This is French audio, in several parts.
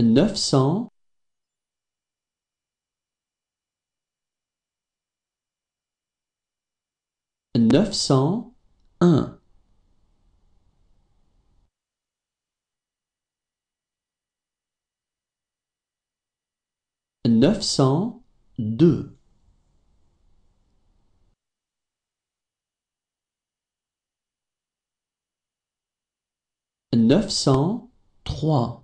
900 901 902 903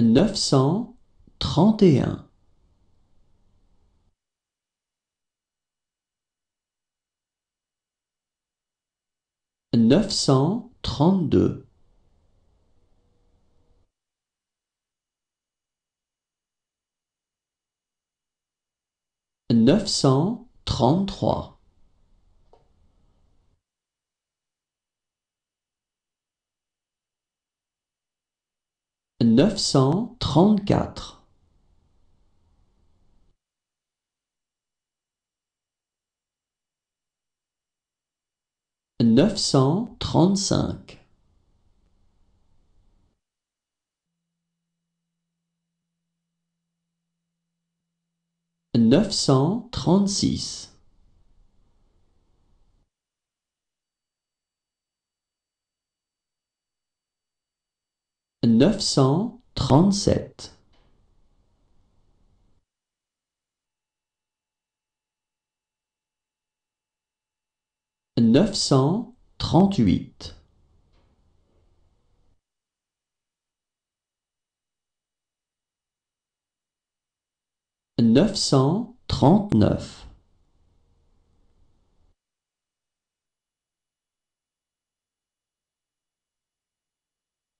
neuf cent trente et un. neuf cent trente-deux. neuf cent trente-trois. neuf cent trente-quatre neuf cent trente-cinq neuf cent trente-six neuf cent trente-sept neuf cent trente-huit neuf cent trente-neuf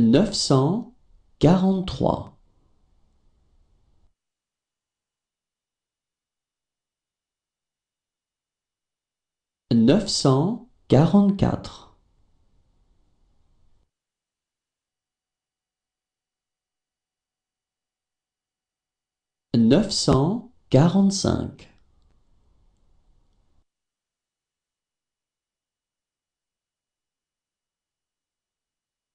neuf cent quarante-trois. neuf cent quarante-quatre. neuf cent quarante-cinq.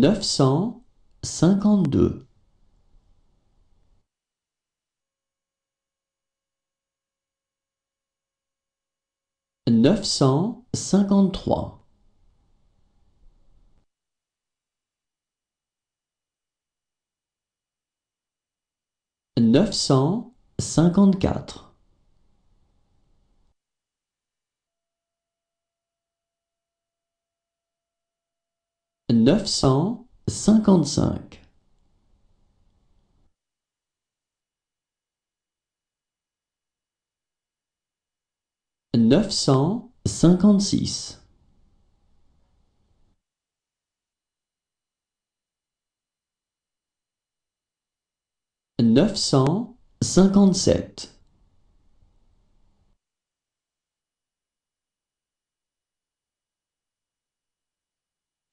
neuf cent cinquante-deux. neuf cent cinquante-trois. neuf cent cinquante-quatre. neuf cent cinquante-cinq. neuf cent cinquante-six. neuf cent cinquante-sept.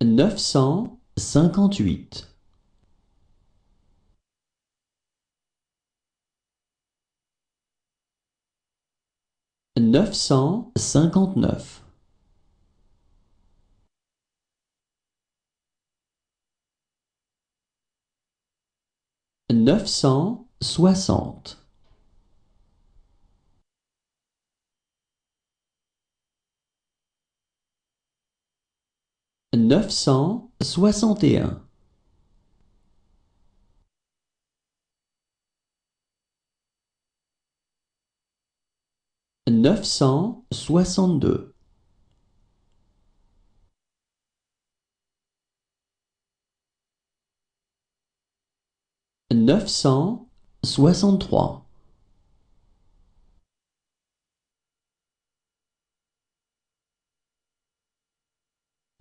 neuf cent cinquante-huit neuf cent cinquante-neuf neuf cent soixante neuf cent soixante-et-un. Neuf cent soixante-deux. Neuf cent soixante-trois.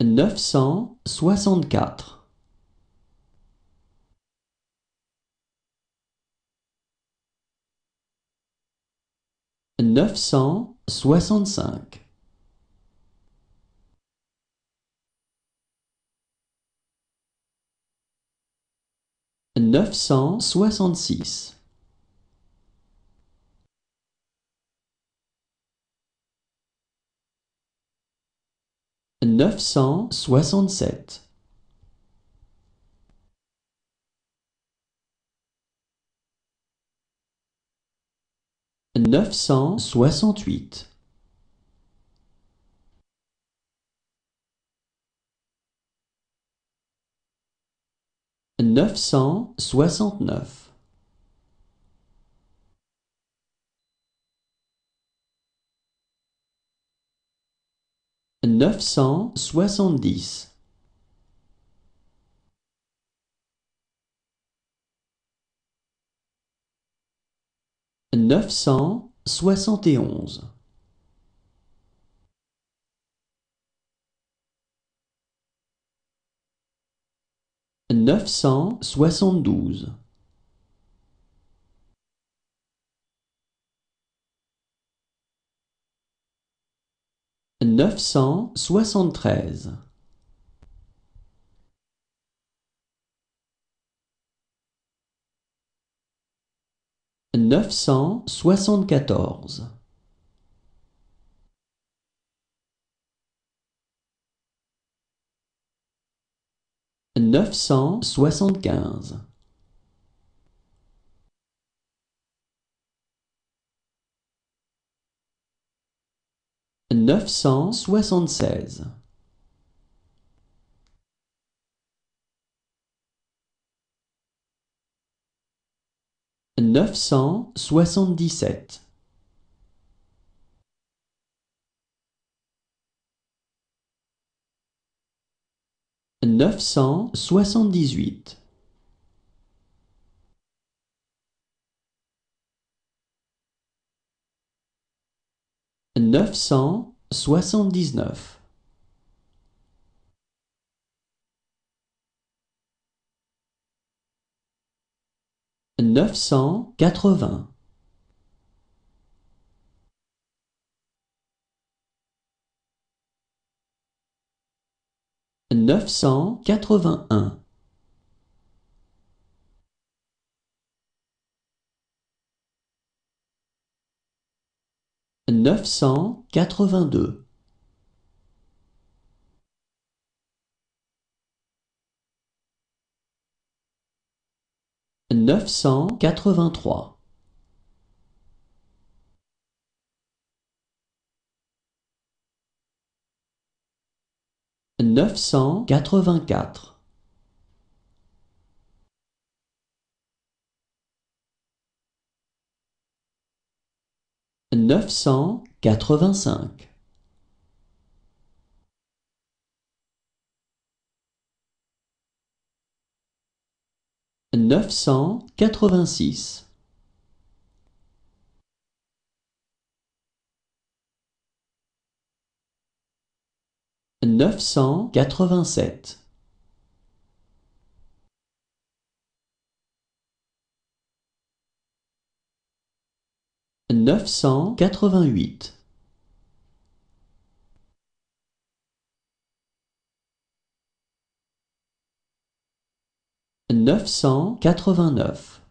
neuf cent soixante-quatre neuf cent soixante-cinq neuf cent soixante-six neuf cent soixante-sept neuf cent soixante-huit neuf cent soixante-neuf neuf cent soixante-dix. Neuf cent soixante et onze. Neuf cent soixante-douze. neuf cent soixante-treize neuf cent soixante-quatorze neuf cent soixante-quinze neuf cent soixante-seize. Neuf cent soixante-dix-sept. Neuf cent soixante-dix-huit. neuf cent Soixante-dix-neuf. Neuf cent quatre-vingts. Neuf cent quatre-vingt-un. neuf cent quatre-vingt-deux neuf cent quatre-vingt-trois neuf cent quatre-vingt-quatre neuf cent quatre-vingt-cinq. neuf cent quatre-vingt-six. neuf cent quatre-vingt-sept. neuf cent quatre-vingt-huit neuf cent quatre-vingt-neuf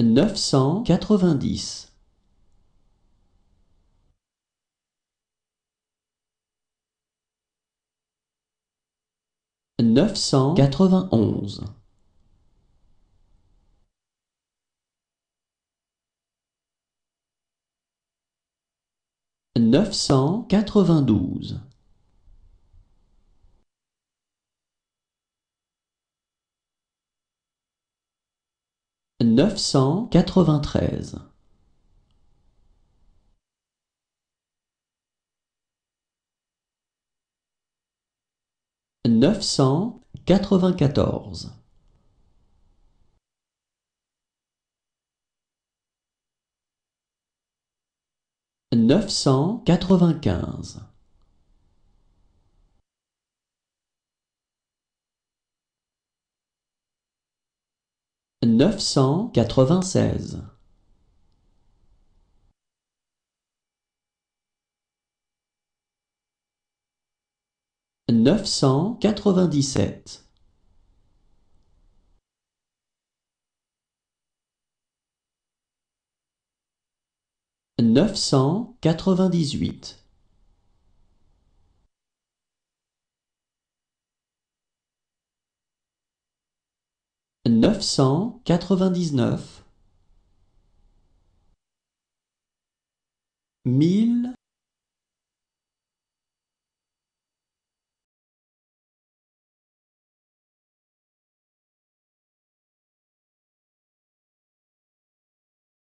neuf cent quatre-vingt-dix neuf cent quatre-vingt-onze neuf cent quatre-vingt-douze neuf cent quatre-vingt-treize neuf cent quatre-vingt-quatorze neuf cent quatre-vingt-quinze neuf cent quatre-vingt-seize neuf cent quatre-vingt-dix-sept neuf cent quatre-vingt-dix-huit neuf cent quatre-vingt-dix-neuf mille